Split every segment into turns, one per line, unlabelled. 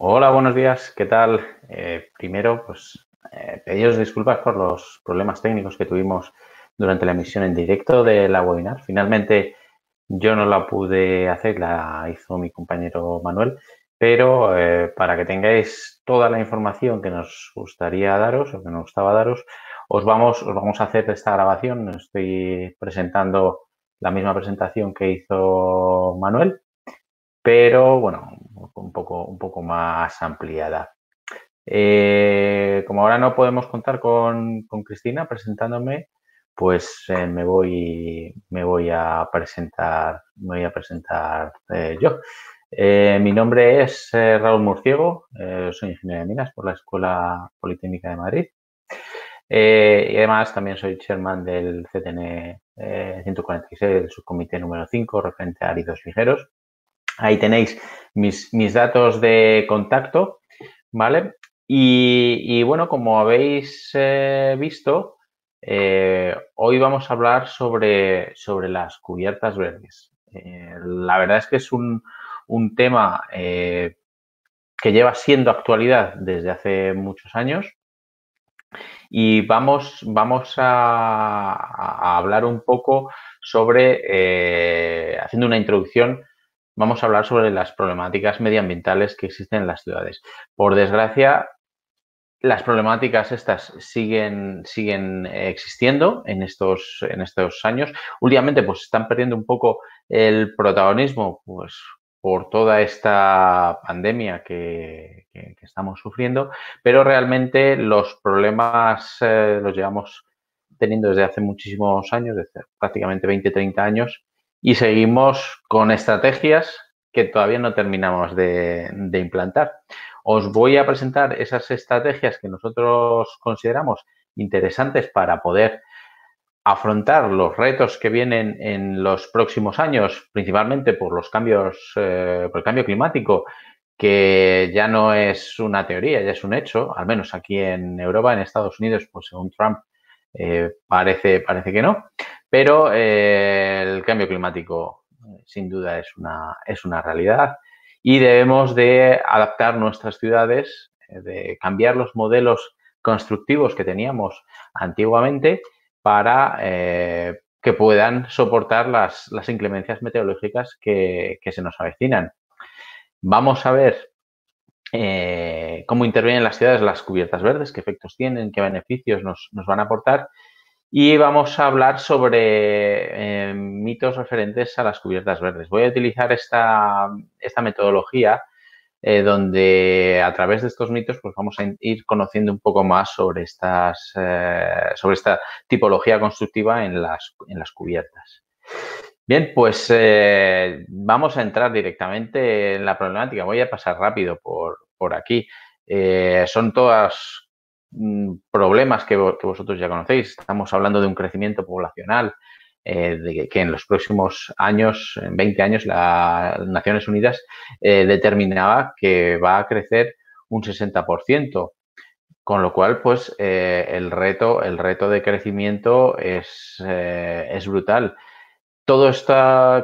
Hola, buenos días, ¿qué tal? Eh, primero, pues eh, pediros disculpas por los problemas técnicos que tuvimos durante la emisión en directo de la webinar. Finalmente, yo no la pude hacer, la hizo mi compañero Manuel, pero eh, para que tengáis toda la información que nos gustaría daros o que nos gustaba daros, os vamos, os vamos a hacer esta grabación. Estoy presentando la misma presentación que hizo Manuel, pero bueno, un poco, un poco más ampliada. Eh, como ahora no podemos contar con, Cristina presentándome, pues eh, me, voy, me voy a presentar, me voy a presentar eh, yo. mi nombre es Raúl Murciego, soy ingeniero de minas por la Escuela Politécnica de Madrid. y además también soy chairman del CTN 146, del subcomité número 5, referente a áridos ligeros. Ahí tenéis mis, datos de contacto, ¿vale? Y, bueno, como habéis eh, visto, eh, hoy vamos a hablar sobre, sobre las cubiertas verdes. Eh, la verdad es que es un, tema que lleva siendo actualidad desde hace muchos años y vamos, vamos a hablar un poco sobre, haciendo una introducción vamos a hablar sobre las problemáticas medioambientales que existen en las ciudades. Por desgracia, las problemáticas estas siguen, siguen eh, existiendo en estos, en estos años. Últimamente, pues están perdiendo un poco el protagonismo, pues por toda esta pandemia que, estamos sufriendo, pero realmente los problemas eh, los llevamos teniendo desde hace muchísimos años, desde prácticamente 20, 30 años, y seguimos con estrategias que todavía no terminamos de, implantar. Os voy a presentar esas estrategias que nosotros consideramos interesantes para poder afrontar los retos que vienen en los próximos años, principalmente por los cambios, eh, por el cambio climático, que ya no es una teoría, ya es un hecho, al menos aquí en Europa, en Estados Unidos, pues según Trump, eh, parece, parece que no, pero eh, el cambio climático eh, sin duda es una, es una realidad y debemos de adaptar nuestras ciudades, de cambiar los modelos constructivos que teníamos antiguamente para que puedan soportar las, las inclemencias meteorológicas que, que, se nos avecinan. Vamos a ver eh, cómo intervienen las ciudades las cubiertas verdes, qué efectos tienen, qué beneficios nos, van a aportar. Y vamos a hablar sobre eh, mitos referentes a las cubiertas verdes. Voy a utilizar esta, metodología eh, donde a través de estos mitos pues vamos a ir conociendo un poco más sobre, estas, sobre esta tipología constructiva en las, en las cubiertas. Bien, pues eh, vamos a entrar directamente en la problemática. Voy a pasar rápido por, por aquí. Eh, son todos mm, problemas que, vosotros ya conocéis. Estamos hablando de un crecimiento poblacional, eh, de que en los próximos años, en 20 años, las Naciones Unidas determinaba que va a crecer un 60%. Con lo cual, pues el reto, el reto de crecimiento es brutal todo este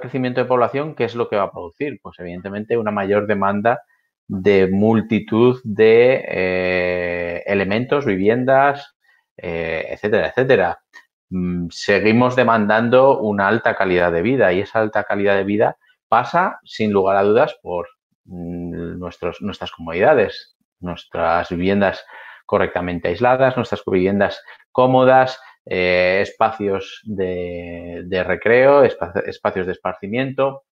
crecimiento de población, ¿qué es lo que va a producir? Pues evidentemente una mayor demanda de multitud de eh, elementos, viviendas, eh, etcétera, etcétera. Mm, seguimos demandando una alta calidad de vida y esa alta calidad de vida pasa, sin lugar a dudas, por mm, nuestras comodidades, nuestras viviendas correctamente aisladas, nuestras viviendas cómodas, eh, espacios de, recreo, espacios de esparcimiento,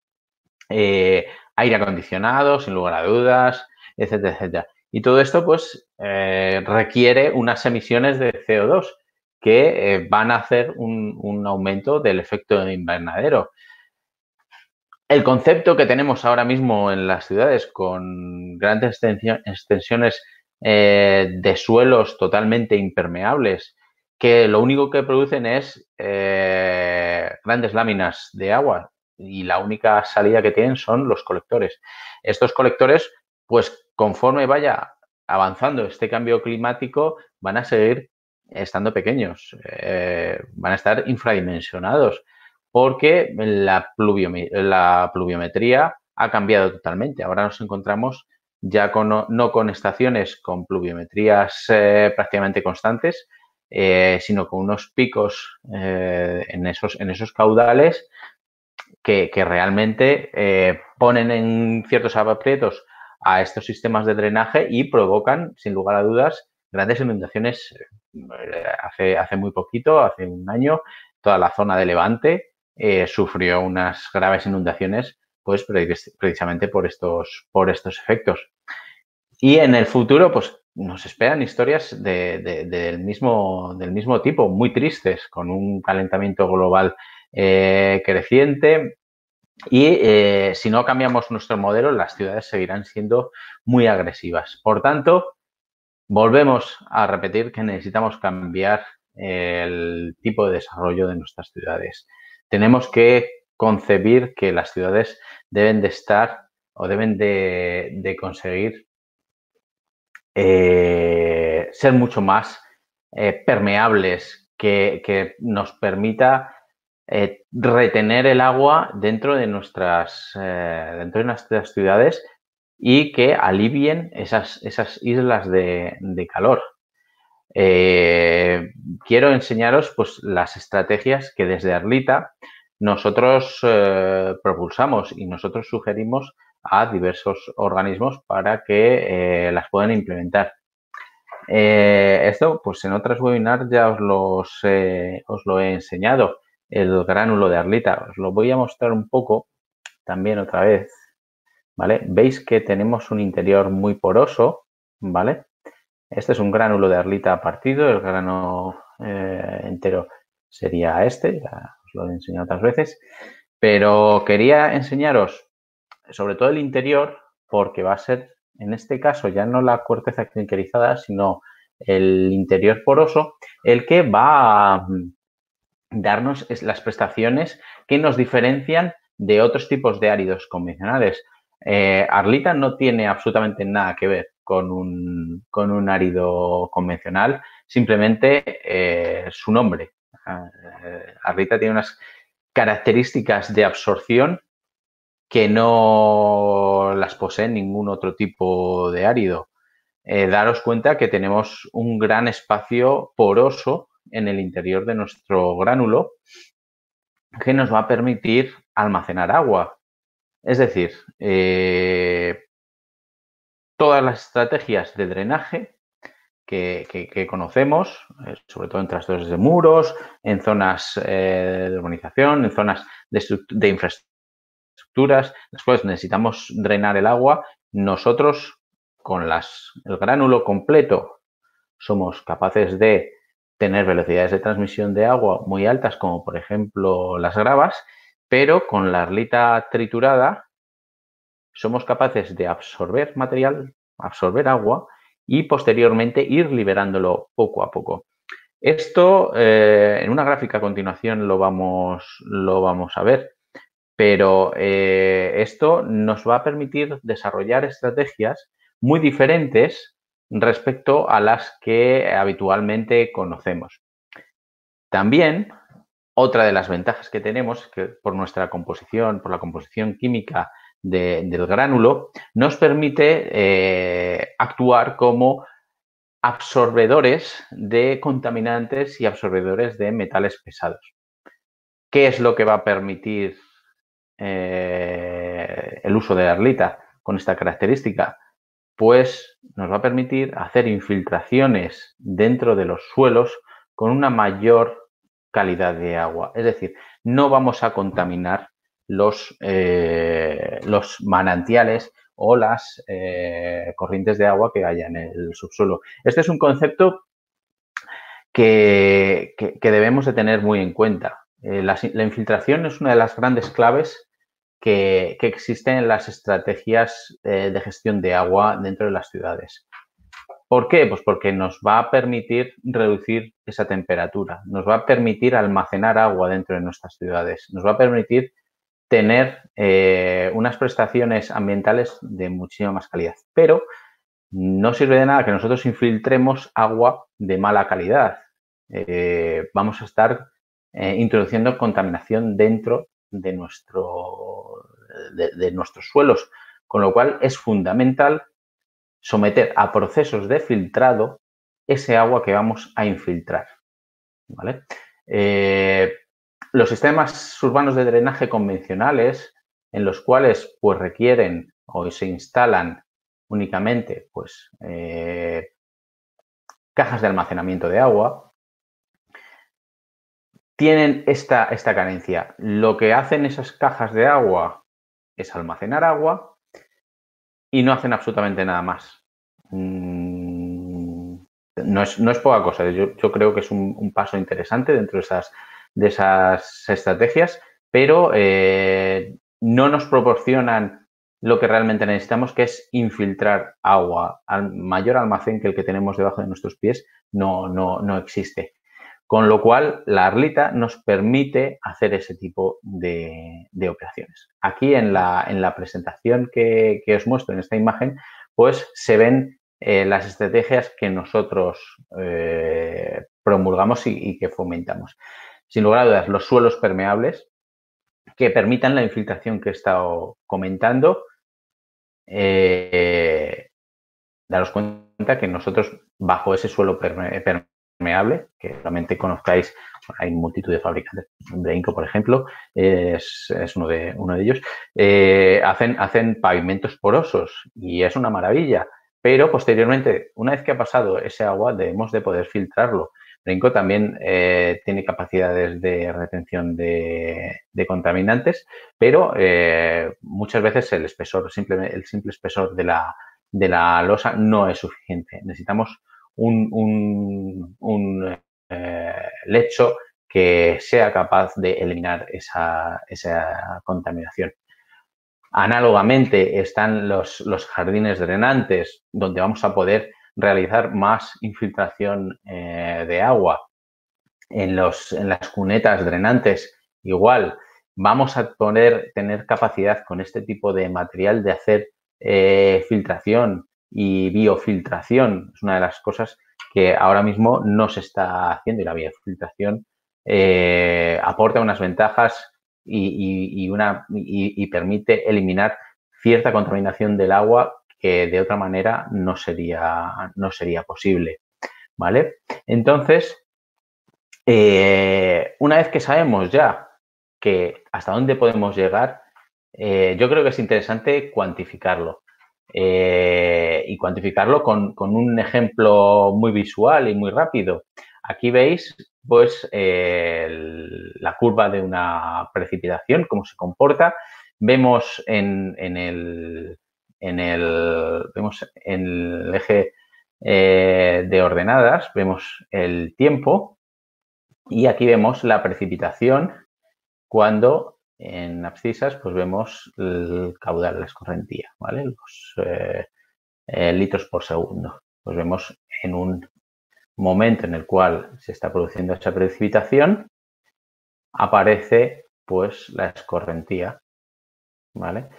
eh, aire acondicionado, sin lugar a dudas, etcétera, etcétera. Y todo esto, pues, eh, requiere unas emisiones de CO2 que van a hacer un, aumento del efecto invernadero. El concepto que tenemos ahora mismo en las ciudades con grandes extensiones de suelos totalmente impermeables, que lo único que producen es eh, grandes láminas de agua y la única salida que tienen son los colectores. Estos colectores, pues conforme vaya avanzando este cambio climático, van a seguir estando pequeños, eh, van a estar infradimensionados, porque la, pluviometría ha cambiado totalmente. Ahora nos encontramos ya no, con estaciones con pluviometrías eh, prácticamente constantes, eh, sino con unos picos eh, en, esos, en esos caudales que, realmente eh, ponen en ciertos aprietos a estos sistemas de drenaje y provocan, sin lugar a dudas, grandes inundaciones. Hace, hace muy poquito, hace un año, toda la zona de Levante sufrió unas graves inundaciones pues precisamente por estos, por estos efectos. Y en el futuro, pues nos esperan historias del, mismo, del mismo tipo, muy tristes, con un calentamiento global eh, creciente. Y eh, si no cambiamos nuestro modelo, las ciudades seguirán siendo muy agresivas. Por tanto, volvemos a repetir que necesitamos cambiar eh, el tipo de desarrollo de nuestras ciudades. Tenemos que concebir que las ciudades deben de estar o deben de conseguir eh, ser mucho más eh, permeables, que, nos permita eh, retener el agua dentro de, nuestras, dentro de nuestras ciudades y que alivien esas, islas de, de calor. quiero enseñaros pues, las estrategias que desde Arlita nosotros propulsamos y nosotros sugerimos a diversos organismos para que eh, las puedan implementar. Eh, esto, pues en otras webinars ya os, los, eh, os lo he enseñado, el gránulo de Arlita. Os lo voy a mostrar un poco también otra vez, ¿vale? Veis que tenemos un interior muy poroso, ¿vale? Este es un gránulo de Arlita partido, el grano entero sería este, ya os lo he enseñado otras veces, pero quería enseñaros sobre todo el interior, porque va a ser, en este caso, ya no la corteza clinkerizada, sino el interior poroso, el que va a mm, darnos las prestaciones que nos diferencian de otros tipos de áridos convencionales. Eh, Arlita no tiene absolutamente nada que ver con un, árido convencional, simplemente eh, su nombre. Ah, eh, Arlita tiene unas características de absorción que no las posee ningún otro tipo de árido. Eh, daros cuenta que tenemos un gran espacio poroso en el interior de nuestro gránulo que nos va a permitir almacenar agua. Es decir, eh, todas las estrategias de drenaje que, conocemos, eh, sobre todo en trastornos de muros, en zonas de urbanización, en zonas de, de, infraestructura, estructuras, después necesitamos drenar el agua. Nosotros, con el gránulo completo, somos capaces de tener velocidades de transmisión de agua muy altas, como por ejemplo las gravas, pero con la arlita triturada somos capaces de absorber material, absorber agua y posteriormente ir liberándolo poco a poco. Esto eh, en una gráfica a continuación lo vamos a ver pero eh, esto nos va a permitir desarrollar estrategias muy diferentes respecto a las que habitualmente conocemos. También, otra de las ventajas que tenemos, que por nuestra composición, por la composición química del gránulo, nos permite eh, actuar como absorbedores de contaminantes y absorbedores de metales pesados. ¿Qué es lo que va a permitir eh, el uso de Arlita con esta característica, pues nos va a permitir hacer infiltraciones dentro de los suelos con una mayor calidad de agua. Es decir, no vamos a contaminar los, eh, manantiales o las eh, corrientes de agua que haya en el subsuelo. Este es un concepto que, debemos de tener muy en cuenta. la, infiltración es una de las grandes claves que, existen las estrategias eh, de gestión de agua dentro de las ciudades. ¿Por qué? Pues porque nos va a permitir reducir esa temperatura, nos va a permitir almacenar agua dentro de nuestras ciudades, nos va a permitir tener eh, unas prestaciones ambientales de muchísima más calidad. Pero no sirve de nada que nosotros infiltremos agua de mala calidad. Eh, vamos a estar introduciendo contaminación dentro de, nuestro, de, nuestros suelos, con lo cual es fundamental someter a procesos de filtrado ese agua que vamos a infiltrar. ¿vale? Eh, los sistemas urbanos de drenaje convencionales, en los cuales pues, requieren o se instalan únicamente pues, eh, cajas de almacenamiento de agua, tienen esta, esta carencia. Lo que hacen esas cajas de agua es almacenar agua y no hacen absolutamente nada más. Mm, no es, poca cosa. Yo, creo que es un, paso interesante dentro de esas, de esas estrategias, pero eh, no nos proporcionan lo que realmente necesitamos, que es infiltrar agua. Al mayor almacén que el que tenemos debajo de nuestros pies no, no, no existe. Con lo cual, la Arlita nos permite hacer ese tipo de, operaciones. Aquí en la, presentación que, os muestro, en esta imagen, pues se ven eh, las estrategias que nosotros eh, promulgamos y, que fomentamos. Sin lugar a dudas, los suelos permeables que permitan la infiltración que he estado comentando. Eh, daros cuenta que nosotros bajo ese suelo permeable hable que realmente conozcáis, hay multitud de fabricantes, inco, por ejemplo, es, uno, de, uno de ellos, eh, hacen, hacen pavimentos porosos y es una maravilla, pero posteriormente, una vez que ha pasado ese agua, debemos de poder filtrarlo. Brinco también eh, tiene capacidades de retención de, contaminantes, pero eh, muchas veces el espesor, simplemente el simple espesor de de la losa no es suficiente. Necesitamos un, eh, lecho que sea capaz de eliminar esa, contaminación. Análogamente están los, jardines drenantes, donde vamos a poder realizar más infiltración eh, de agua. En, las cunetas drenantes, igual, vamos a tener capacidad con este tipo de material de hacer eh, filtración y biofiltración. Es una de las cosas que ahora mismo no se está haciendo y la biofiltración eh, aporta unas ventajas y, permite eliminar cierta contaminación del agua que de otra manera no sería, no sería posible. ¿Vale? Entonces, eh, una vez que sabemos ya que hasta dónde podemos llegar, eh, yo creo que es interesante cuantificarlo. Eh, y cuantificarlo con, un ejemplo muy visual y muy rápido. Aquí veis pues la curva de una precipitación, cómo se comporta. Vemos en, en, el, en el, vemos en el eje eh, de ordenadas, vemos el tiempo y aquí vemos la precipitación cuando en abscisas, pues vemos el caudal la escorrentía, ¿vale? Los eh, eh, litros por segundo. Pues vemos en un momento en el cual se está produciendo esta precipitación, aparece pues la escorrentía, ¿vale?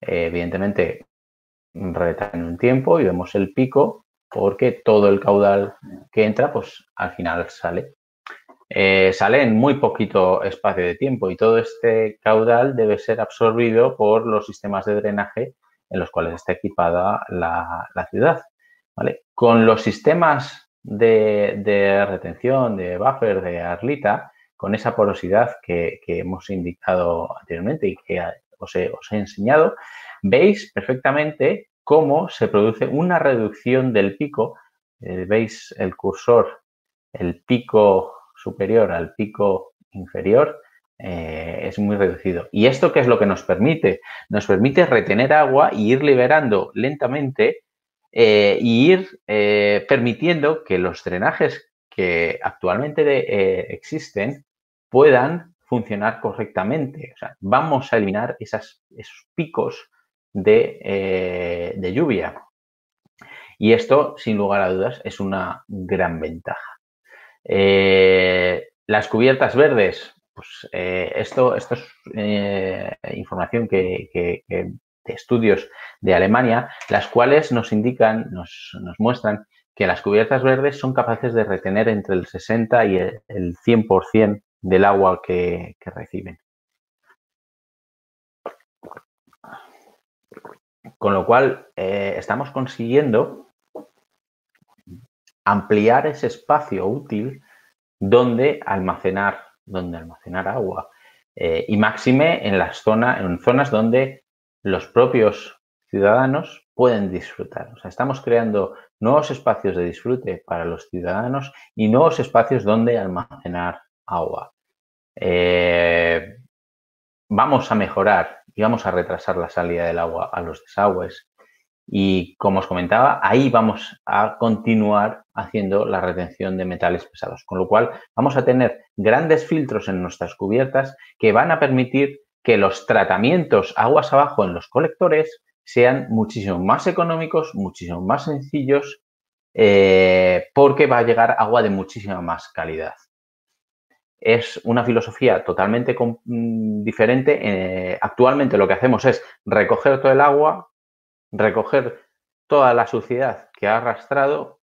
Eh, evidentemente un tiempo y vemos el pico porque todo el caudal que entra pues al final sale eh, sale en muy poquito espacio de tiempo y todo este caudal debe ser absorbido por los sistemas de drenaje en los cuales está equipada la, ciudad. ¿vale? Con los sistemas de, retención, de buffer, de arlita, con esa porosidad que, hemos indicado anteriormente y que os he, os he enseñado, veis perfectamente cómo se produce una reducción del pico. Eh, veis el cursor, el pico superior al pico inferior eh, es muy reducido. ¿Y esto qué es lo que nos permite? Nos permite retener agua e ir liberando lentamente e ir eh, permitiendo que los drenajes que actualmente existen puedan funcionar correctamente. O sea, vamos a eliminar esos picos de lluvia. Y esto, sin lugar a dudas, es una gran ventaja. Eh, las cubiertas verdes, pues eh, esto, es eh, información que, de estudios de Alemania, las cuales nos indican, nos, muestran que las cubiertas verdes son capaces de retener entre el 60 y el, 100% del agua que, reciben. Con lo cual, estamos consiguiendo ampliar ese espacio útil donde almacenar, donde almacenar agua. Eh, y máxime en las zonas, en zonas donde los propios ciudadanos pueden disfrutar. sea, estamos creando nuevos espacios de disfrute para los ciudadanos y nuevos espacios donde almacenar agua. Eh, vamos a mejorar y vamos a retrasar la salida del agua a los desagües. Y como os comentaba, ahí vamos a continuar haciendo la retención de metales pesados, con lo cual vamos a tener grandes filtros en nuestras cubiertas que van a permitir que los tratamientos aguas abajo en los colectores sean muchísimo más económicos, muchísimo más sencillos, eh, porque va a llegar agua de muchísima más calidad. Es una filosofía totalmente mm, diferente. Eh, actualmente lo que hacemos es recoger todo el agua, recoger toda la suciedad que ha arrastrado,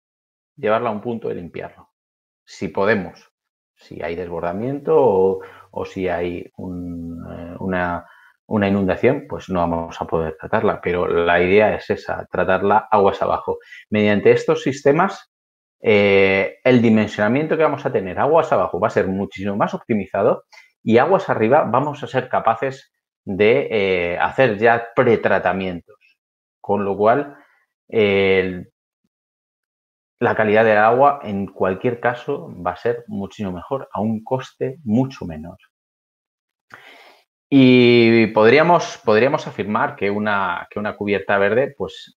llevarla a un punto y limpiarlo. Si podemos, si hay desbordamiento o, si hay eh, una, inundación, pues no vamos a poder tratarla. Pero la idea es esa, tratarla aguas abajo. Mediante estos sistemas eh, el dimensionamiento que vamos a tener aguas abajo va a ser muchísimo más optimizado y aguas arriba vamos a ser capaces de eh, hacer ya pretratamiento. Con lo cual, la calidad del agua en cualquier caso va a ser muchísimo mejor, a un coste mucho menor. Y podríamos, podríamos afirmar que una, una cubierta verde, pues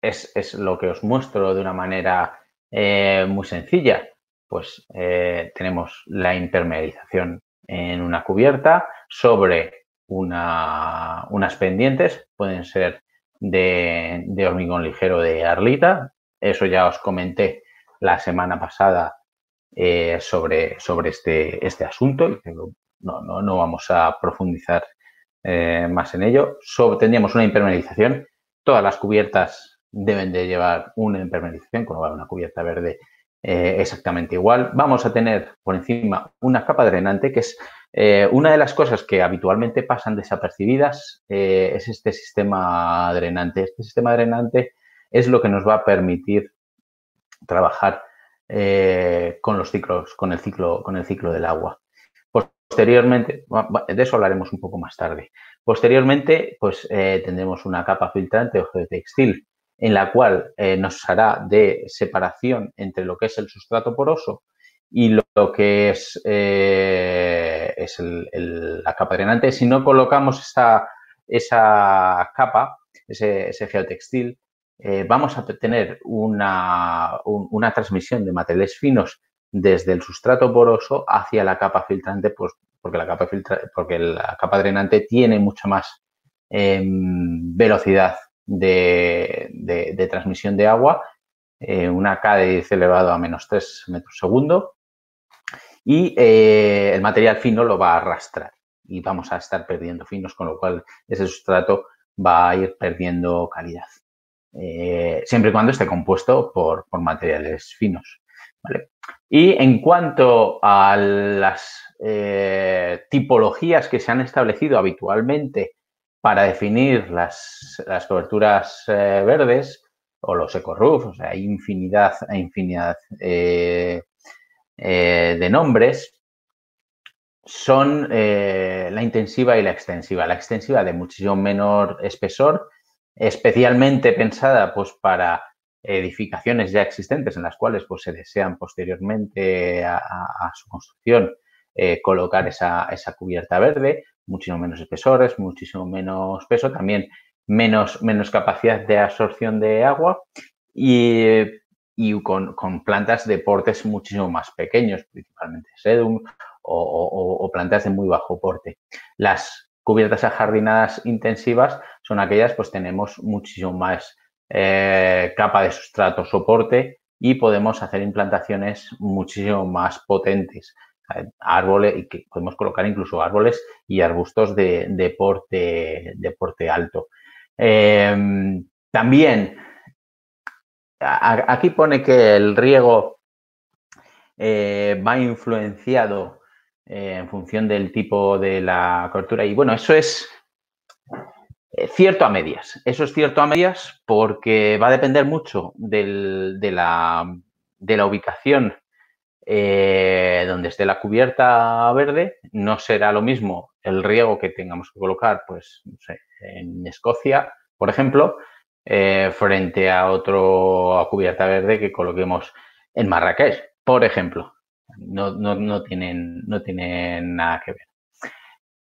es, lo que os muestro de una manera eh, muy sencilla. Pues eh, tenemos la impermeabilización en una cubierta sobre unas pendientes, pueden ser de, hormigón ligero de Arlita. Eso ya os comenté la semana pasada eh, sobre, sobre este, este asunto y no, no, no vamos a profundizar eh, más en ello. tendríamos una impermeabilización. Todas las cubiertas deben de llevar una impermeabilización, con lo una cubierta verde eh, exactamente igual. Vamos a tener por encima una capa drenante, que es eh, una de las cosas que habitualmente pasan desapercibidas, eh, es este sistema drenante. Este sistema drenante es lo que nos va a permitir trabajar con los ciclos, con el ciclo, con el ciclo del agua. Posteriormente, de eso hablaremos un poco más tarde. Posteriormente, pues tendremos una capa filtrante o textil en la cual eh, nos hará de separación entre lo que es el sustrato poroso y lo, que es, eh, es la capa drenante. Si no colocamos esa, esa capa, ese, geotextil, eh, vamos a tener una, transmisión de materiales finos desde el sustrato poroso hacia la capa filtrante, pues, porque, la capa porque la capa drenante tiene mucha más em, velocidad de, transmisión de agua, eh, una K de 10 elevado a menos 3 metros segundo, y eh, el material fino lo va a arrastrar y vamos a estar perdiendo finos, con lo cual ese sustrato va a ir perdiendo calidad, eh, siempre y cuando esté compuesto por, materiales finos. Y en cuanto a las tipologías que se han establecido habitualmente para definir las, coberturas eh, verdes o los ecorruf, o sea, hay infinidad, e infinidad eh, eh, de nombres, son la intensiva y la extensiva. La extensiva de muchísimo menor espesor, especialmente pensada pues, para edificaciones ya existentes en las cuales pues, se desean posteriormente a, su construcción colocar esa, esa, cubierta verde muchísimo menos espesores, muchísimo menos peso, también menos, menos capacidad de absorción de agua y, con, plantas de portes muchísimo más pequeños, principalmente sedum o, plantas de muy bajo porte. Las cubiertas ajardinadas intensivas son aquellas, pues tenemos muchísimo más eh, capa de sustrato, soporte y podemos hacer implantaciones muchísimo más potentes árboles y que podemos colocar incluso árboles y arbustos de, porte, de porte, alto. Em, también, aquí pone que el riego eh, va influenciado eh, en función del tipo de la cobertura y bueno, eso es eh, cierto a medias. Eso es cierto a medias porque va a depender mucho del, de, la, de la ubicación eh, donde esté la cubierta verde, no será lo mismo el riego que tengamos que colocar, pues, no sé, en Escocia, por ejemplo, eh, frente a otro a cubierta verde que coloquemos en Marrakech, por ejemplo. No, no, tienen, no tienen nada que ver.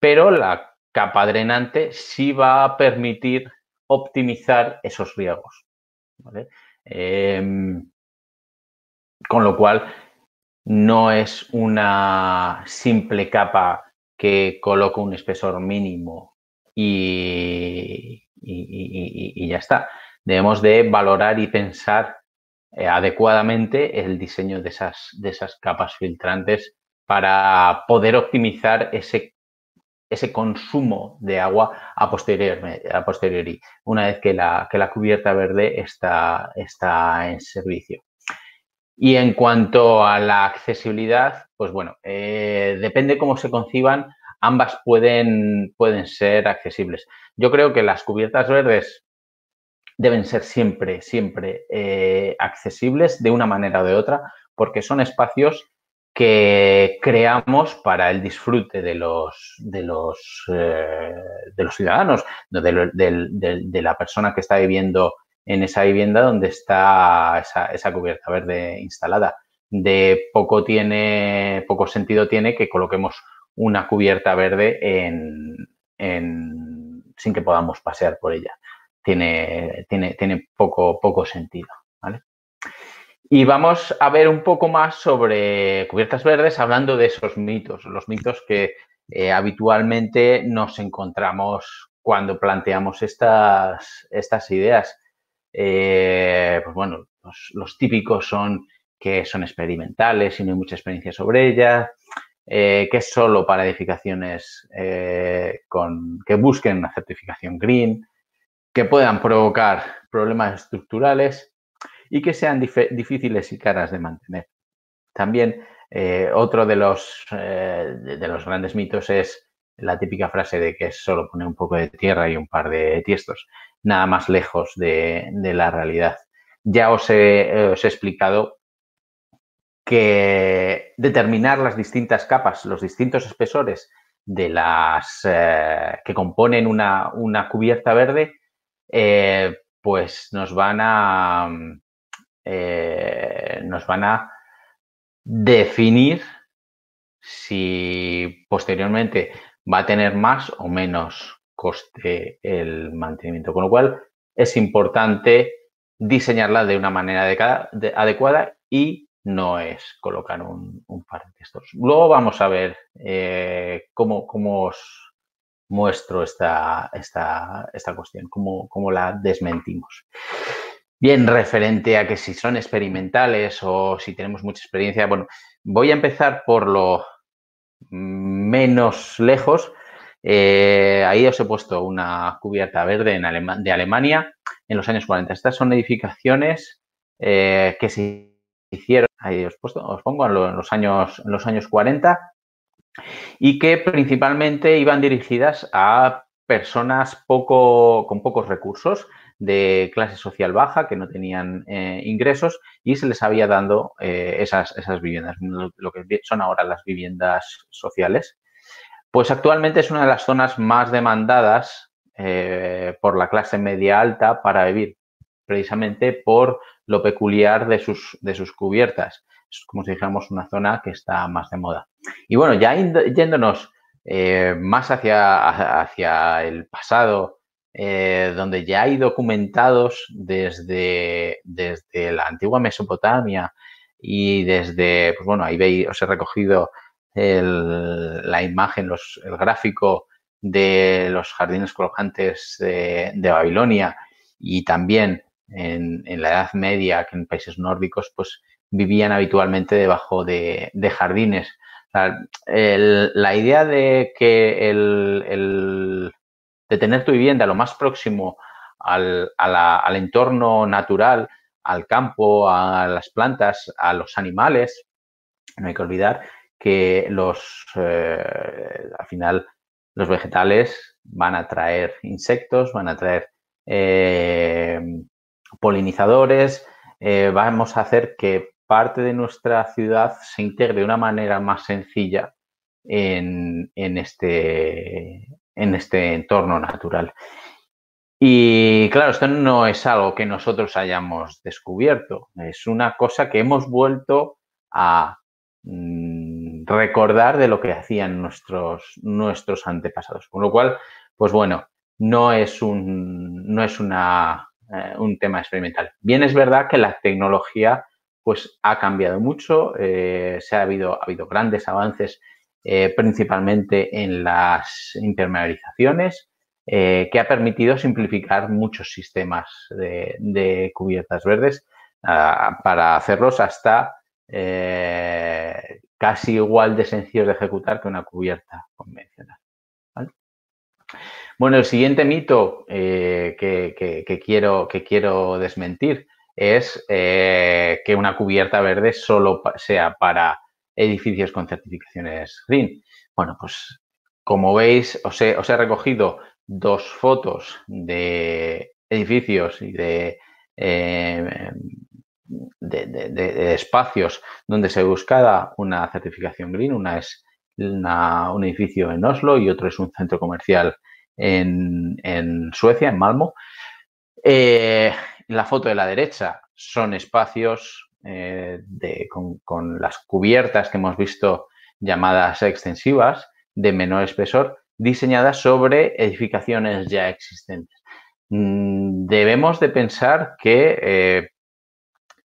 Pero la capa drenante sí va a permitir optimizar esos riegos. Em, con lo cual, no es una simple capa que coloco un espesor mínimo y, y, ya está. Debemos de valorar y pensar eh, adecuadamente el diseño de esas, de esas capas filtrantes para poder optimizar ese, ese consumo de agua a posteriori, a posteriori una vez que la, que la cubierta verde está, está en servicio. Y en cuanto a la accesibilidad, pues bueno, eh, depende cómo se conciban, ambas pueden, pueden ser accesibles. Yo creo que las cubiertas verdes deben ser siempre, siempre eh, accesibles de una manera o de otra, porque son espacios que creamos para el disfrute de los, de los, eh, de los ciudadanos, de, la persona que está viviendo en esa vivienda donde está esa, cubierta verde instalada. De poco tiene, poco sentido tiene que coloquemos una cubierta verde sin que podamos pasear por ella. Tiene, tiene, tiene poco, poco sentido. Y vamos a ver un poco más sobre cubiertas verdes, hablando de esos mitos, los mitos que eh, habitualmente nos encontramos cuando planteamos estas, estas ideas. Eh, pues bueno, los, típicos son que son experimentales y no hay mucha experiencia sobre ellas, eh, que es solo para edificaciones eh, que busquen una certificación green, que puedan provocar problemas estructurales y que sean difíciles y caras de mantener. También otro de los, de los grandes mitos es la típica frase de que es solo poner un poco de tierra y un par de tiestos nada más lejos de, la realidad. Ya os he, explicado que determinar las distintas capas, los distintos espesores de las eh, que componen una, cubierta verde, eh, pues nos van a eh, nos van a definir si posteriormente va a tener más o menos coste el mantenimiento. Con lo cual, es importante diseñarla de una manera adecuada y no es colocar un, par de estos. Luego vamos a ver eh, cómo, cómo, os muestro esta, esta, cuestión, cómo, cómo, la desmentimos. Bien, referente a que si son experimentales o si tenemos mucha experiencia, bueno, voy a empezar por lo menos lejos, eh, ahí os he puesto una cubierta verde de Alemania en los años 40. Estas son edificaciones eh, que se hicieron, ahí os, pongo, en los, años, los años 40 y que principalmente iban dirigidas a personas con pocos recursos, de clase social baja, que no tenían eh, ingresos y se les había dado esas, esas, viviendas, lo que son ahora las viviendas sociales. Pues actualmente es una de las zonas más demandadas eh, por la clase media alta para vivir, precisamente por lo peculiar de sus, de sus cubiertas. Es como si dijéramos una zona que está más de moda. Y bueno, ya yéndonos eh, más hacia, hacia, el pasado, eh, donde ya hay documentados desde, desde la antigua Mesopotamia y desde, pues bueno, ahí veis, os he recogido el, la imagen, el gráfico de los jardines colgantes de, Babilonia y también en, la Edad Media, que en países nórdicos, pues vivían habitualmente debajo de, jardines. la idea de que el, de tener tu vivienda lo más próximo al, al entorno natural, al campo, a las plantas, a los animales, no hay que olvidar que los, eh, al final, los vegetales van a traer insectos, van a traer eh, polinizadores, eh, vamos a hacer que parte de nuestra ciudad se integre de una manera más sencilla en, este, en este entorno natural. Y claro, esto no es algo que nosotros hayamos descubierto, es una cosa que hemos vuelto a mm, recordar de lo que hacían nuestros, nuestros antepasados. Con lo cual, pues bueno, no es un, no es una, eh, un tema experimental. Bien es verdad que la tecnología pues ha cambiado mucho, eh, se ha habido, ha habido grandes avances eh, principalmente en las impermeabilizaciones, que ha permitido simplificar muchos sistemas de, cubiertas verdes ah, para hacerlos hasta casi igual de sencillo de ejecutar que una cubierta convencional. Bueno, el siguiente mito eh, que, quiero, que quiero desmentir es eh, que una cubierta verde solo sea para edificios con certificaciones green. Bueno, pues como veis, os he, os recogido dos fotos de edificios y de eh, de, espacios donde se buscaba una certificación green. Una es un edificio en Oslo y otro es un centro comercial en, Suecia, en Malmo. Eh, la foto de la derecha son espacios eh, con, las cubiertas que hemos visto llamadas extensivas de menor espesor diseñadas sobre edificaciones ya existentes. Mm, debemos de pensar que eh,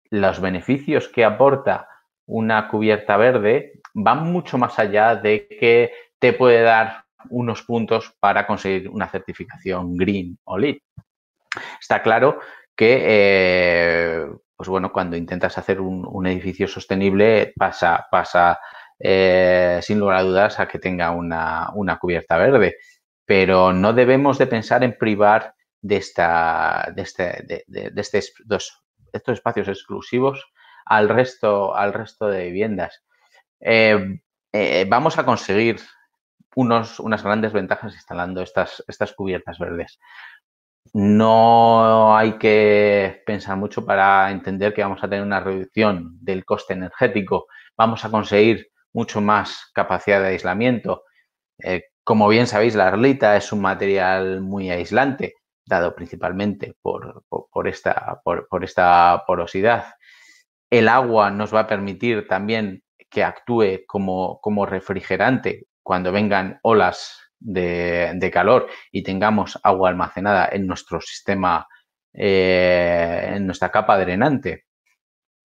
los beneficios que aporta una cubierta verde van mucho más allá de que te puede dar unos puntos para conseguir una certificación green o lead. Está claro que, eh, pues bueno, cuando intentas hacer un, edificio sostenible pasa, pasa eh, sin lugar a dudas a que tenga una, cubierta verde, pero no debemos de pensar en privar de, esta, de, este, estos dos estos espacios exclusivos al resto, al resto de viviendas. Eh, eh, vamos a conseguir unas grandes ventajas instalando estas, estas cubiertas verdes. No hay que pensar mucho para entender que vamos a tener una reducción del coste energético, vamos a conseguir mucho más capacidad de aislamiento. Eh, como bien sabéis, la arlita es un material muy aislante dado principalmente por, esta, porosidad. El agua nos va a permitir también que actúe como, refrigerante cuando vengan olas de, calor y tengamos agua almacenada en nuestro sistema, eh, en nuestra capa drenante.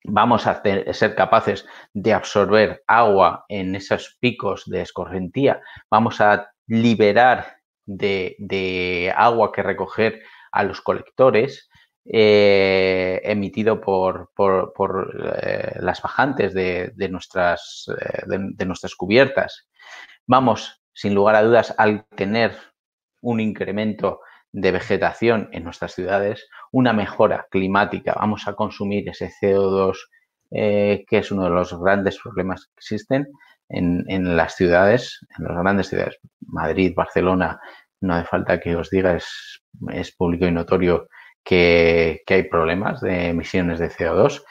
Vamos a ser capaces de absorber agua en esos picos de escorrentía. Vamos a liberar de, agua que recoger a los colectores eh, emitido por, eh, las bajantes eh, de, nuestras, cubiertas. Vamos, sin lugar a dudas, al tener un incremento de vegetación en nuestras ciudades, una mejora climática, vamos a consumir ese CO2 que es uno de los grandes problemas que existen, en, las ciudades, en las grandes ciudades, Madrid, Barcelona, no hace falta que os diga, es, público y notorio que, hay problemas de emisiones de CO2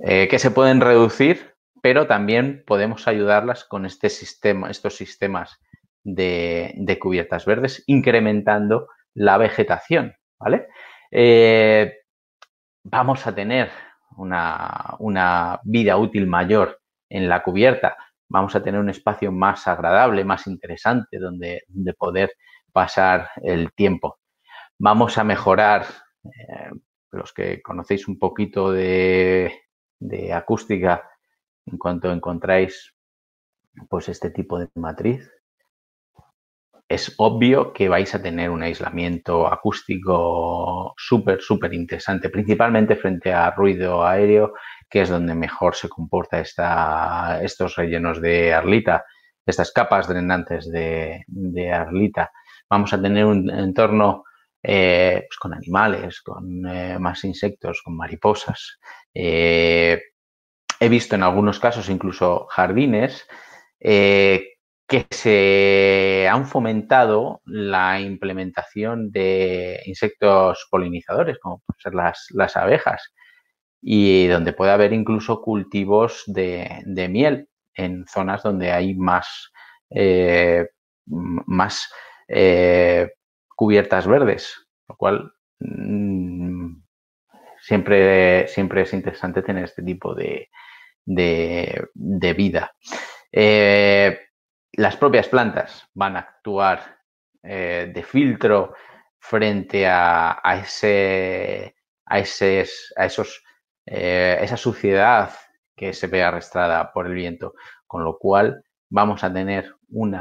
eh, que se pueden reducir, pero también podemos ayudarlas con este sistema, estos sistemas de, cubiertas verdes, incrementando la vegetación, eh, vamos a tener una vida útil mayor en la cubierta, vamos a tener un espacio más agradable, más interesante, donde, poder pasar el tiempo. Vamos a mejorar, eh, los que conocéis un poquito de, de acústica, en cuanto encontráis pues este tipo de matriz, es obvio que vais a tener un aislamiento acústico súper, súper interesante, principalmente frente a ruido aéreo que es donde mejor se comporta estos rellenos de arlita, estas capas drenantes de, arlita. Vamos a tener un entorno eh, pues con animales, con eh, más insectos, con mariposas. Eh, he visto en algunos casos incluso jardines que se han fomentado la implementación de insectos polinizadores, como pueden ser las, las abejas y donde puede haber incluso cultivos de, miel en zonas donde hay más, eh, más eh, cubiertas verdes, lo cual mm, siempre, siempre es interesante tener este tipo de, vida. Eh, las propias plantas van a actuar de filtro frente a, ese, a, a esos eh, esa suciedad que se ve arrastrada por el viento, con lo cual vamos a tener mm,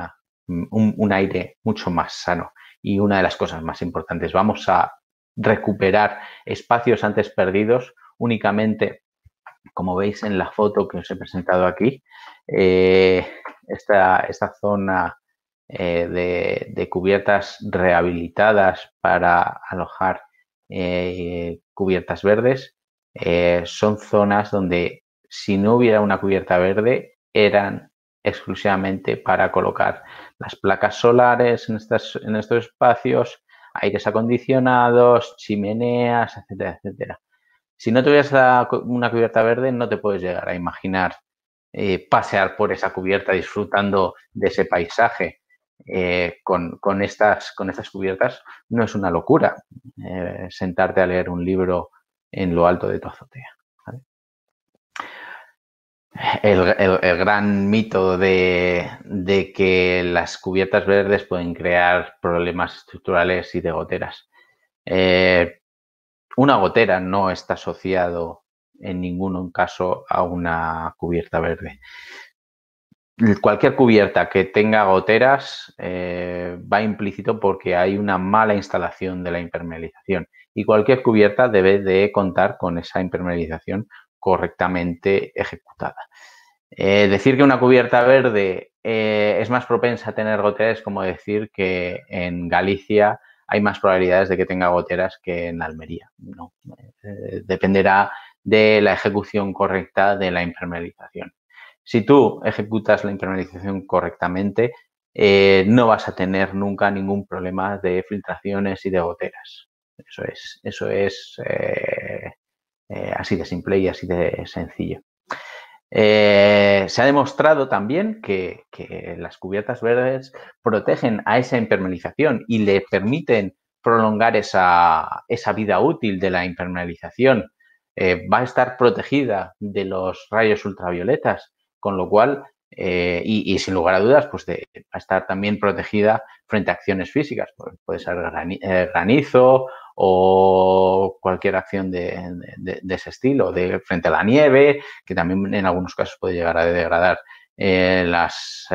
un, aire mucho más sano. Y una de las cosas más importantes, vamos a recuperar espacios antes perdidos únicamente, como veis en la foto que os he presentado aquí, eh, esta, zona eh, de, cubiertas rehabilitadas para alojar cubiertas verdes eh, son zonas donde si no hubiera una cubierta verde eran exclusivamente para colocar las placas solares en, estos espacios, aires acondicionados, chimeneas, etcétera, etcétera. Si no tuvieras una cubierta verde, no te puedes llegar a imaginar eh, pasear por esa cubierta disfrutando de ese paisaje. Eh, con, estas, con estas cubiertas no es una locura. sentarte a leer un libro en lo alto de tu azotea. El, gran mito de, que las cubiertas verdes pueden crear problemas estructurales y de goteras. Eh, una gotera no está asociado en ningún caso a una cubierta verde cualquier cubierta que tenga goteras eh, va implícito porque hay una mala instalación de la impermeabilización y cualquier cubierta debe de contar con esa impermeabilización correctamente ejecutada. Eh, decir que una cubierta verde eh, es más propensa a tener goteras es como decir que en Galicia hay más probabilidades de que tenga goteras que en Almería. No, dependerá de la ejecución correcta de la impermeabilización. Si tú ejecutas la impermeabilización correctamente, eh, no vas a tener nunca ningún problema de filtraciones y de goteras. Eso es, eh, eh, así de simple y así de sencillo. se ha demostrado también que, las cubiertas verdes protegen a esa impermeabilización y le permiten prolongar esa, esa vida útil de la impermeabilización. va a estar protegida de los rayos ultravioletas con lo cual, eh, y, sin lugar a dudas, pues de, estar también protegida frente a acciones físicas, pues puede ser eh, granizo o cualquier acción de, ese estilo, de frente a la nieve, que también en algunos casos puede llegar a degradar eh, las,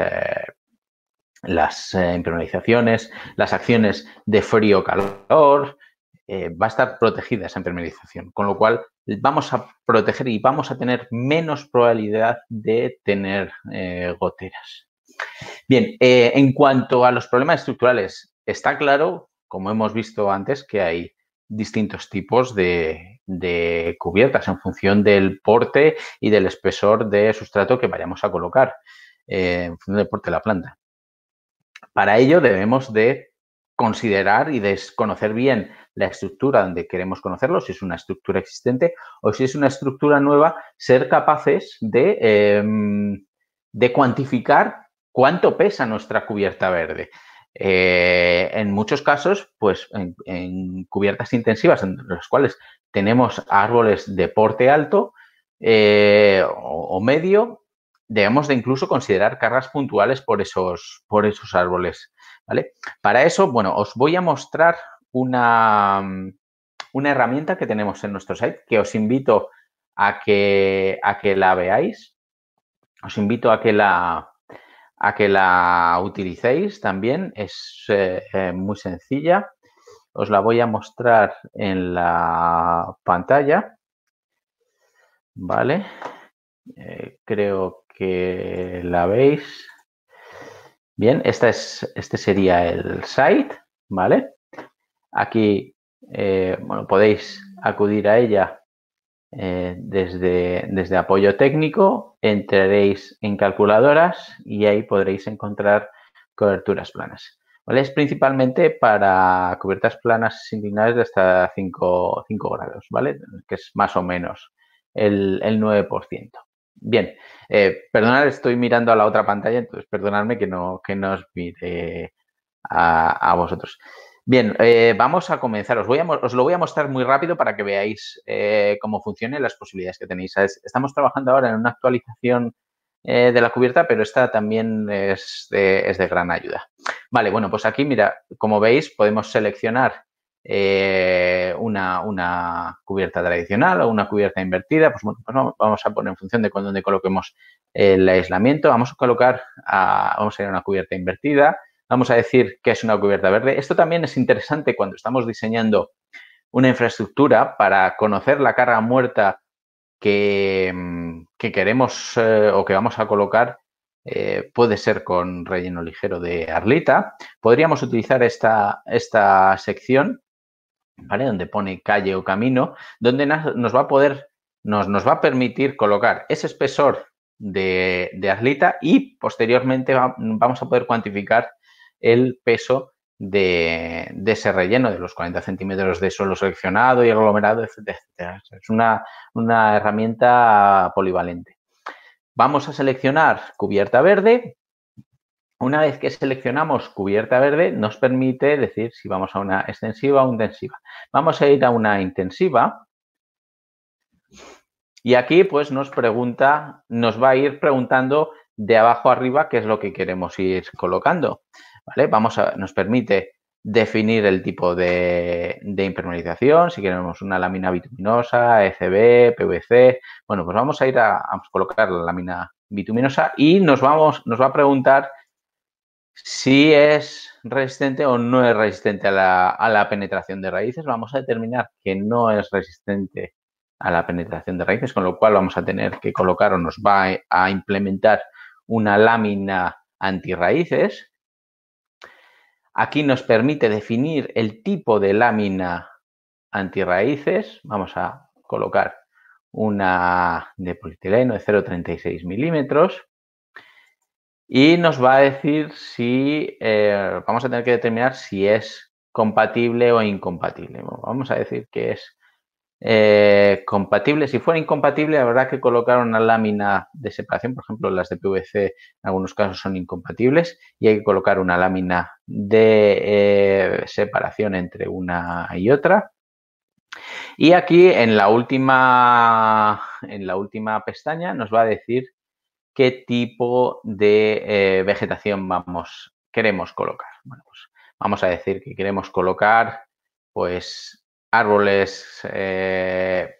las impermeabilizaciones, las acciones de frío-calor, eh, va a estar protegida esa impermeabilización, con lo cual vamos a proteger y vamos a tener menos probabilidad de tener eh, goteras. Bien, eh, en cuanto a los problemas estructurales, está claro, como hemos visto antes, que hay distintos tipos de, de cubiertas en función del porte y del espesor de sustrato que vayamos a colocar, en función del porte de la planta. Para ello debemos de considerar y desconocer bien la estructura donde queremos conocerlo, si es una estructura existente o si es una estructura nueva, ser capaces de, em, de cuantificar cuánto pesa nuestra cubierta verde. Eh, en muchos casos, pues en, cubiertas intensivas, en las cuales tenemos árboles de porte alto eh, o, medio, debemos de incluso considerar cargas puntuales por esos, por esos árboles. Para eso, bueno, os voy a mostrar una, mm, una herramienta que tenemos en nuestro site que os invito a que, a que la veáis. Os invito a que la, a que la utilicéis también. Es eh, eh, muy sencilla. Os la voy a mostrar en la pantalla. ¿Vale? Eh, creo que la veis. Bien, esta es, este sería el site, ¿vale? Aquí, eh, bueno, podéis acudir a ella eh, desde, desde apoyo técnico, entraréis en calculadoras y ahí podréis encontrar coberturas planas. ¿Vale? Es principalmente para cubiertas planas inclinadas de hasta 5, grados, ¿vale? Que es más o menos el, el 9%. Bien, eh, perdonad, estoy mirando a la otra pantalla, entonces perdonadme que no, que no os mire a, vosotros. Bien, eh, vamos a comenzar. Os, voy a, lo voy a mostrar muy rápido para que veáis eh, cómo funcionan las posibilidades que tenéis. Estamos trabajando ahora en una actualización de la cubierta, pero esta también es de, es de, gran ayuda. Vale, bueno, pues aquí, mira, como veis, podemos seleccionar eh, una, cubierta tradicional o una cubierta invertida, pues, pues vamos a poner en función de dónde coloquemos el aislamiento, vamos a colocar, a, vamos a ir a una cubierta invertida, vamos a decir que es una cubierta verde. Esto también es interesante cuando estamos diseñando una infraestructura para conocer la carga muerta que, queremos eh, o que vamos a colocar eh, puede ser con relleno ligero de arlita. Podríamos utilizar esta, esta sección donde pone calle o camino, donde nos va a poder, nos, nos va a permitir colocar ese espesor de, de y posteriormente vamos a poder cuantificar el peso de, ese relleno de los 40 centímetros de suelo seleccionado y aglomerado, etcétera. Es una, una herramienta polivalente. Vamos a seleccionar cubierta verde una vez que seleccionamos cubierta verde, nos permite decir si vamos a una extensiva o intensiva. Vamos a ir a una intensiva. Y aquí pues nos pregunta, nos va a ir preguntando de abajo arriba qué es lo que queremos ir colocando. ¿Vale? Vamos a, nos permite definir el tipo de, de impermeabilización, si queremos una lámina bituminosa, ECB, PVC. Bueno, pues vamos a ir a, colocar la lámina bituminosa y nos, vamos, nos va a preguntar si es resistente o no es resistente a la, penetración de raíces, vamos a determinar que no es resistente a la penetración de raíces, con lo cual vamos a tener que colocar o nos va a implementar una lámina antirraíces. Aquí nos permite definir el tipo de lámina antirraíces. Vamos a colocar una de polietileno de 0,36 milímetros y nos va a decir si eh, vamos a tener que determinar si es compatible o incompatible. Vamos a decir que es eh, compatible. Si fuera incompatible, habrá que colocar una lámina de separación. Por ejemplo, las de PVC en algunos casos son incompatibles y hay que colocar una lámina de eh, separación entre una y otra. Y aquí en la última en la última pestaña nos va a decir qué tipo de eh, vegetación vamos, queremos colocar. Pues, vamos a decir que queremos colocar pues árboles, eh,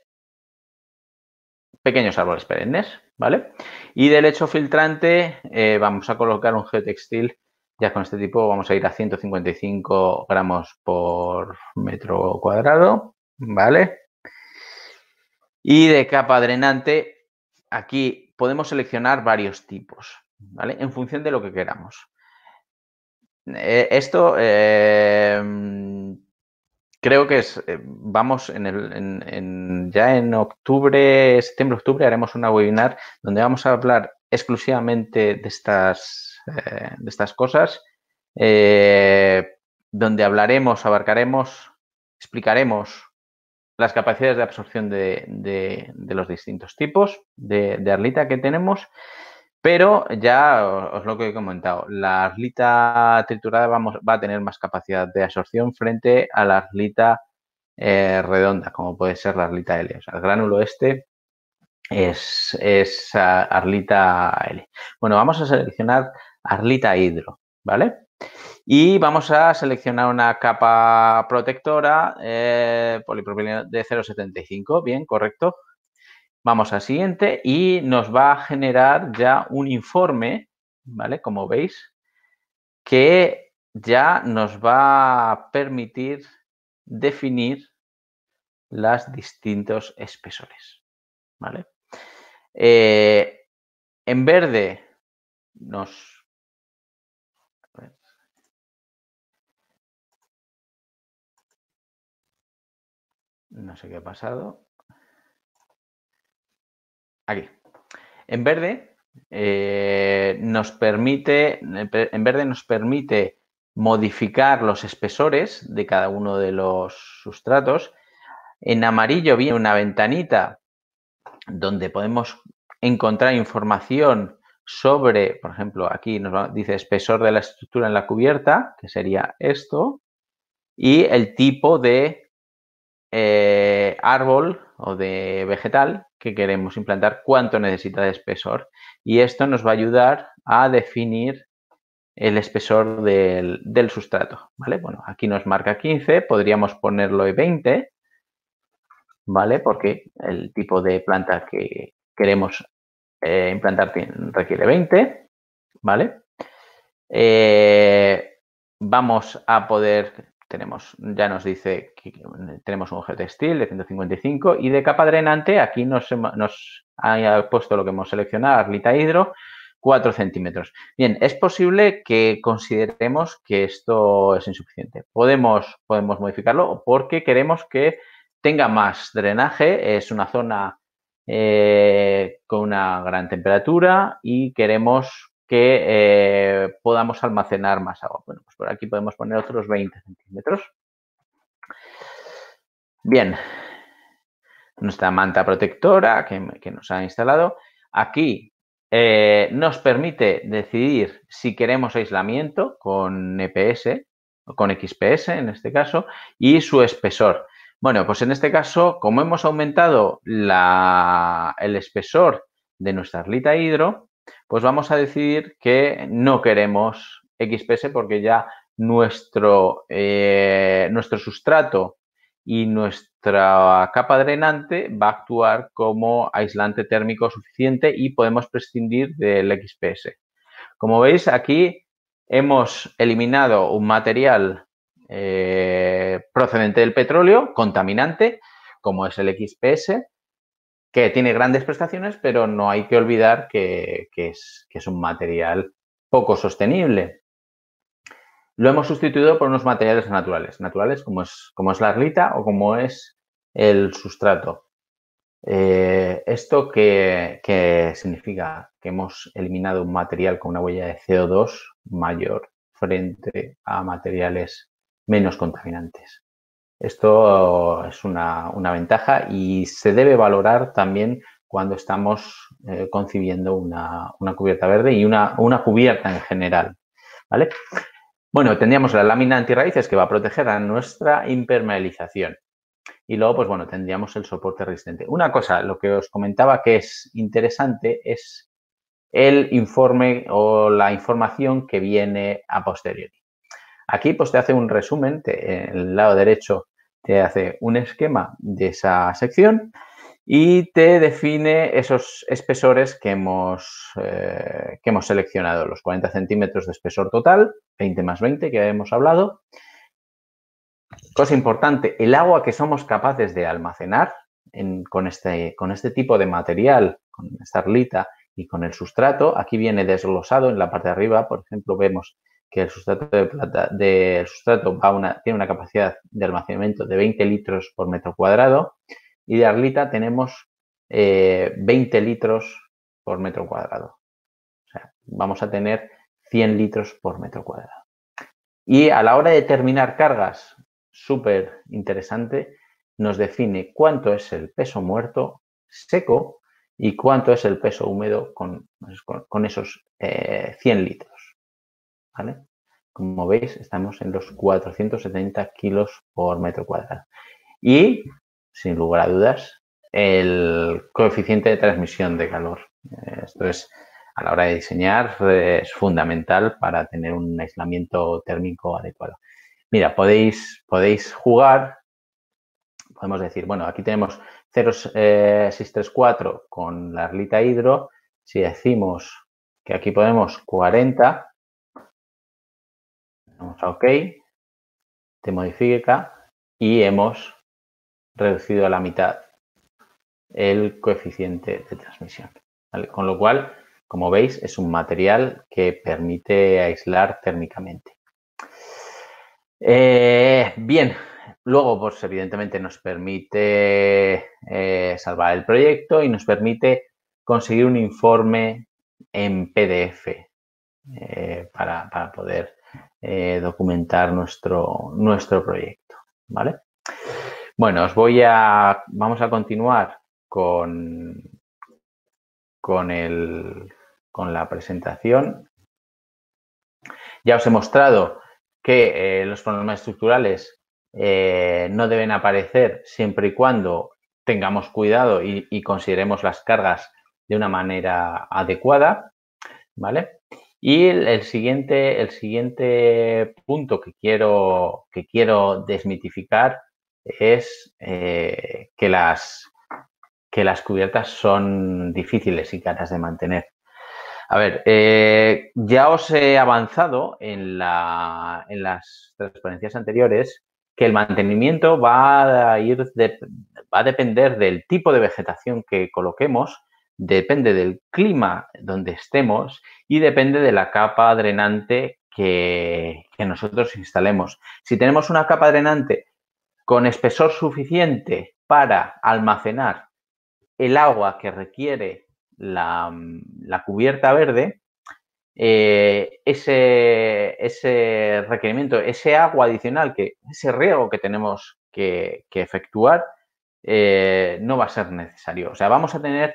pequeños árboles perennes, ¿vale? Y del hecho filtrante eh, vamos a colocar un geotextil, ya con este tipo vamos a ir a 155 gramos por metro cuadrado, ¿vale? Y de capa drenante, aquí podemos seleccionar varios tipos, ¿vale? En función de lo que queramos. Eh, esto em, creo que es, eh, vamos, ya en octubre, septiembre, octubre haremos una webinar donde vamos a hablar exclusivamente de estas, eh, de estas cosas, donde hablaremos, abarcaremos, explicaremos las capacidades de absorción de, los distintos tipos de, arlita que tenemos. Pero ya os lo que he comentado, la arlita triturada vamos, va a tener más capacidad de absorción frente a la arlita eh, redonda, como puede ser la arlita L. O sea, el gránulo este es, es arlita L. Bueno, vamos a seleccionar arlita hidro, ¿vale? Y vamos a seleccionar una capa protectora eh, polipropileno de 0,75. Bien, correcto. Vamos al siguiente y nos va a generar ya un informe, ¿vale? Como veis, que ya nos va a permitir definir los distintos espesores, ¿vale? Eh, en verde nos No sé qué ha pasado. Aquí. En verde eh, nos permite, en verde nos permite modificar los espesores de cada uno de los sustratos. En amarillo viene una ventanita donde podemos encontrar información sobre, por ejemplo, aquí nos dice espesor de la estructura en la cubierta, que sería esto, y el tipo de eh, árbol o de vegetal que queremos implantar, cuánto necesita de espesor. Y esto nos va a ayudar a definir el espesor del, sustrato. ¿vale? Bueno, aquí nos marca 15, podríamos ponerlo en 20, ¿vale? Porque el tipo de planta que queremos eh, implantar requiere 20, ¿vale? Eh, vamos a poder tenemos, ya nos dice que tenemos un objeto textil de 155 y de capa drenante, aquí nos, nos ha puesto lo que hemos seleccionado, glita hidro, 4 centímetros. Bien, es posible que consideremos que esto es insuficiente. Podemos, podemos modificarlo porque queremos que tenga más drenaje, es una zona eh, con una gran temperatura y queremos que eh, podamos almacenar más agua. Bueno, pues por aquí podemos poner otros 20 centímetros. Bien, nuestra manta protectora que, nos ha instalado. Aquí eh, nos permite decidir si queremos aislamiento con EPS o con XPS en este caso y su espesor. Bueno, pues en este caso, como hemos aumentado el espesor de nuestra arlita hidro, pues vamos a decidir que no queremos XPS porque ya eh, nuestro, sustrato y nuestra capa drenante va a actuar como aislante térmico suficiente y podemos prescindir del XPS. Como veis, aquí hemos eliminado un material eh, procedente del petróleo, contaminante, como es el XPS, que tiene grandes prestaciones, pero no hay que olvidar que, es, un material poco sostenible. Lo hemos sustituido por unos materiales naturales, naturales como es, la arlita o como es el sustrato. Eh, ¿Esto que significa? Que hemos eliminado un material con una huella de CO2 mayor frente a materiales menos contaminantes. Esto es una, ventaja y se debe valorar también cuando estamos eh, concibiendo una, cubierta verde y una, una cubierta en general. ¿vale? Bueno, tendríamos la lámina antirraíces que va a proteger a nuestra impermeabilización. Y luego, pues bueno, tendríamos el soporte resistente. Una cosa, lo que os comentaba que es interesante es el informe o la información que viene a posteriori. Aquí, pues te hace un resumen, en el lado derecho te hace un esquema de esa sección y te define esos espesores que hemos, eh, que hemos seleccionado, los 40 centímetros de espesor total, 20 más 20 que hemos hablado. Cosa importante, el agua que somos capaces de almacenar con, este, con este tipo de material, con esta arlita y con el sustrato, aquí viene desglosado en la parte de arriba, por ejemplo, vemos que el sustrato de plata, sustrato tiene una capacidad de almacenamiento de 20 litros por metro cuadrado y de arlita tenemos 20 eh, litros por metro cuadrado. O sea, vamos a tener 100 litros por metro cuadrado. Y a la hora de determinar cargas, súper interesante, nos define cuánto es el peso muerto seco y cuánto es el peso húmedo con, esos 100 eh, litros. ¿vale? Como veis, estamos en los 470 kilos por metro cuadrado. Y, sin lugar a dudas, el coeficiente de transmisión de calor. Esto es, a la hora de diseñar, es fundamental para tener un aislamiento térmico adecuado. Mira, podéis, podéis jugar, podemos decir, bueno, aquí tenemos 0634 con la arlita hidro. Si decimos que aquí podemos 40, Vamos a OK. Te modifica y hemos reducido a la mitad el coeficiente de transmisión. Con lo cual, como veis, es un material que permite aislar térmicamente. Eh, bien, luego, pues evidentemente nos permite eh, salvar el proyecto y nos permite conseguir un informe en PDF eh, para, poder eh, documentar nuestro, nuestro proyecto, ¿vale? Bueno, os voy a, vamos a continuar con, con, el, con la presentación. Ya os he mostrado que eh, los problemas estructurales eh, no deben aparecer siempre y cuando tengamos cuidado y, y, consideremos las cargas de una manera adecuada, ¿vale? Y el siguiente, el siguiente punto que quiero, que quiero desmitificar es eh, que, las, que las cubiertas son difíciles y caras de mantener. A ver, eh, ya os he avanzado en, en las transparencias anteriores que el mantenimiento va a, ir va a depender del tipo de vegetación que coloquemos depende del clima donde estemos y depende de la capa drenante que, nosotros instalemos. Si tenemos una capa drenante con espesor suficiente para almacenar el agua que requiere la, cubierta verde, eh, ese, requerimiento, ese agua adicional, que, ese riego que tenemos que, efectuar, eh, no va a ser necesario. O sea, vamos a tener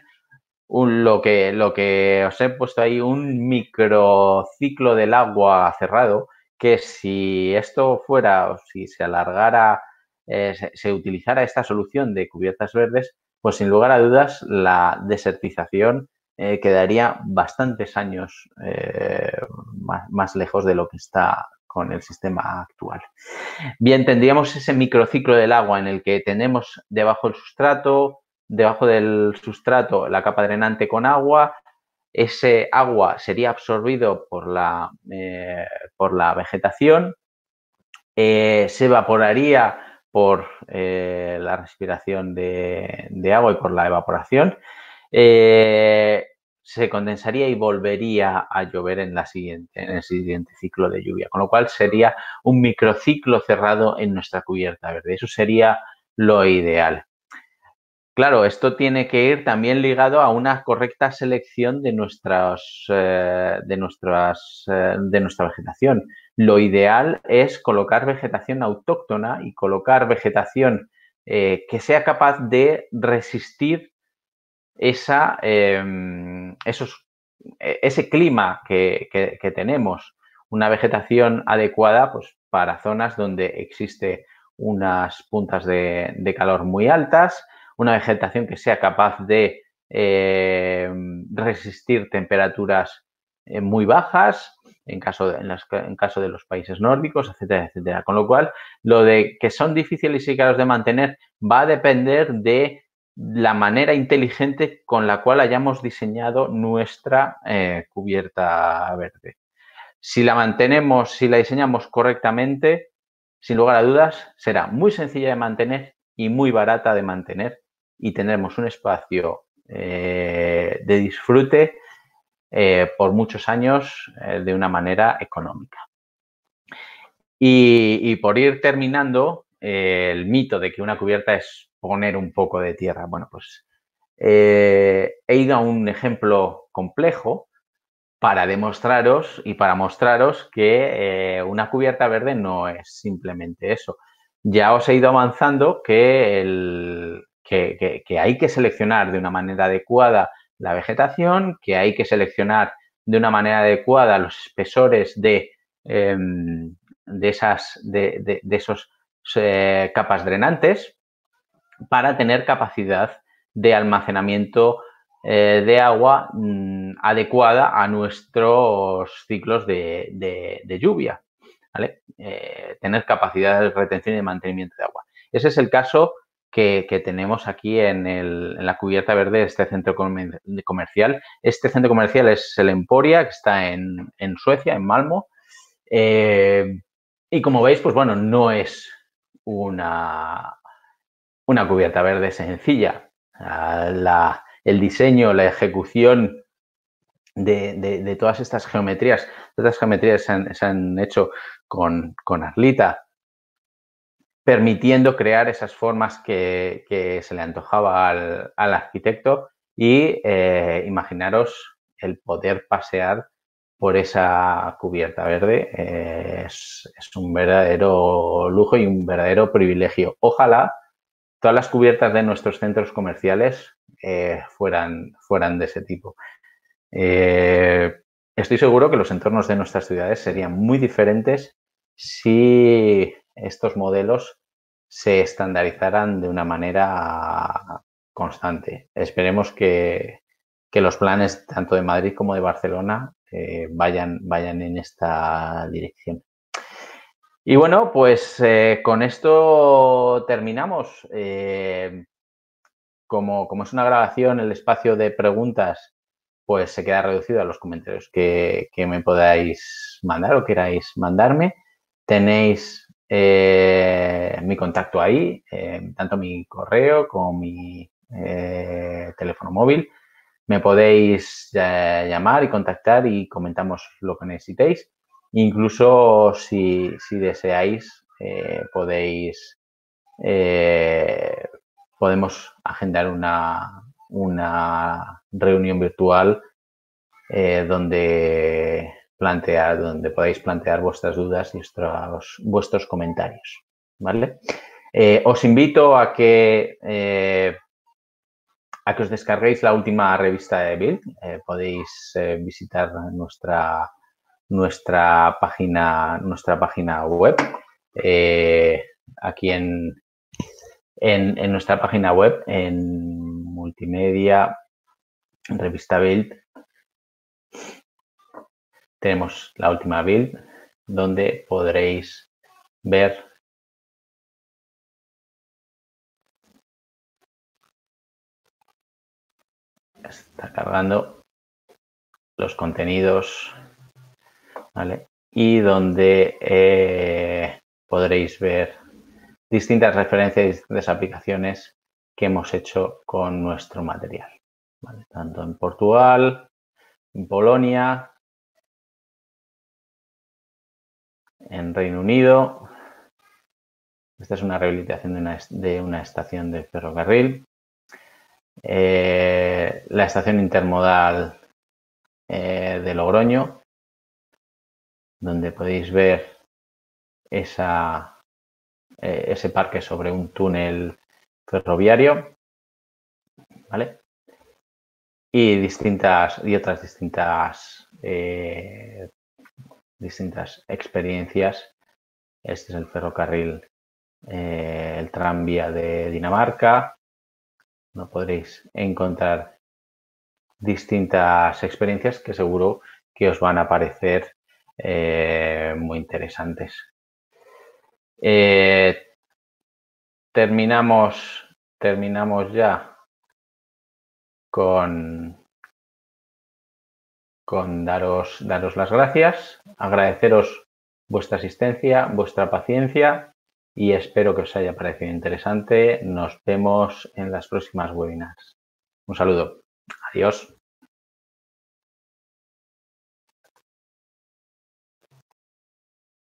lo, que, lo que os he puesto ahí, un microciclo del agua cerrado, que si esto fuera, si se alargara, eh, se, utilizara esta solución de cubiertas verdes, pues sin lugar a dudas la desertización eh, quedaría bastantes años eh, más, más lejos de lo que está con el sistema actual. Bien, tendríamos ese microciclo del agua en el que tenemos debajo el sustrato, debajo del sustrato la capa drenante con agua, ese agua sería absorbido por la, eh, por la vegetación, eh, se evaporaría por eh, la respiración de, agua y por la evaporación, se condensaría y volvería a llover en, la siguiente, en el siguiente ciclo de lluvia, con lo cual sería un microciclo cerrado en nuestra cubierta verde. Eso sería lo ideal. Claro, esto tiene que ir también ligado a una correcta selección de, nuestras, eh, eh, de, nuestra vegetación. Lo ideal es colocar vegetación autóctona y colocar vegetación eh, que sea capaz de resistir esa, em, e, ese clima que, tenemos. Una vegetación adecuada pues, para zonas donde existe unas puntas de calor muy altas, una vegetación que sea capaz de eh, resistir temperaturas eh, muy bajas, en caso, de, en, caso de los países nórdicos, etcétera, etcétera. Con lo cual, lo de que son difíciles y caros de mantener va a depender de la manera inteligente con la cual hayamos diseñado nuestra eh, cubierta verde. Si la mantenemos, si la diseñamos correctamente, sin lugar a dudas, será muy sencilla de mantener y muy barata de mantener y tendremos un espacio eh, de disfrute eh, por muchos años eh, de una manera económica. Y, y por ir terminando, el mito de que una cubierta es poner un poco de tierra. Bueno, pues he ido a un ejemplo complejo para demostraros y para mostraros que una cubierta verde no es simplemente eso. Ya os he ido avanzando que el, que, hay que seleccionar de una manera adecuada la vegetación, que hay que seleccionar de una manera adecuada los espesores de, em, de esas de, esos, eh, capas drenantes para tener capacidad de almacenamiento eh, de agua mm, adecuada a nuestros ciclos de, lluvia. ¿vale? Eh, tener capacidad de retención y mantenimiento de agua. Ese es el caso que, tenemos aquí en, la cubierta verde de este centro comercial. Este centro comercial es el Emporia, que está en, Suecia, en Malmo. Eh, y como veis, pues bueno, no es una, una cubierta verde sencilla. Ah, el diseño, la ejecución de, todas estas geometrías, todas estas geometrías se han, hecho con, con Arlita, permitiendo crear esas formas que, se le antojaba al, arquitecto y eh, imaginaros el poder pasear por esa cubierta verde eh, es, un verdadero lujo y un verdadero privilegio. Ojalá todas las cubiertas de nuestros centros comerciales eh, fueran, fueran de ese tipo. estoy seguro que los entornos de nuestras ciudades serían muy diferentes si estos modelos se estandarizarán de una manera constante. Esperemos que, los planes tanto de Madrid como de Barcelona eh, vayan, vayan en esta dirección. Y bueno, pues eh, con esto terminamos. Eh, como, es una grabación, el espacio de preguntas pues se queda reducido a los comentarios que, que me podáis mandar o queráis mandarme. Tenéis eh, mi contacto ahí, eh, tanto mi correo como mi eh, teléfono móvil. Me podéis llamar y contactar y comentamos lo que necesitéis. Incluso si, deseáis, podéis, podemos agendar una reunión virtual donde plantear, donde podáis plantear vuestras dudas y vuestros, vuestros comentarios. ¿Vale? Eh, os invito a que, eh, a que os descarguéis la última revista de Build. Eh, podéis visitar nuestra, nuestra, página, nuestra página web. aquí en, en, en, nuestra página web, en multimedia, en revista Build, tenemos la última build donde podréis ver está cargando los contenidos y donde eh, podréis ver distintas referencias, distintas aplicaciones que hemos hecho con nuestro material, tanto en Portugal, en Polonia, en Reino Unido. Esta es una rehabilitación de una, estación de ferrocarril. Eh, la estación intermodal eh, de Logroño, donde podéis ver esa, eh, ese parque sobre un túnel ferroviario, ¿vale? Y distintas y otras distintas distintas experiencias. Este es el ferrocarril, eh, el tranvía de Dinamarca. No podréis encontrar distintas experiencias que seguro que os van a parecer eh, muy interesantes. Eh, terminamos, terminamos ya con, con daros, daros las gracias, agradeceros vuestra asistencia, vuestra paciencia y espero que os haya parecido interesante. Nos vemos en las próximas webinars. Un saludo. Adiós.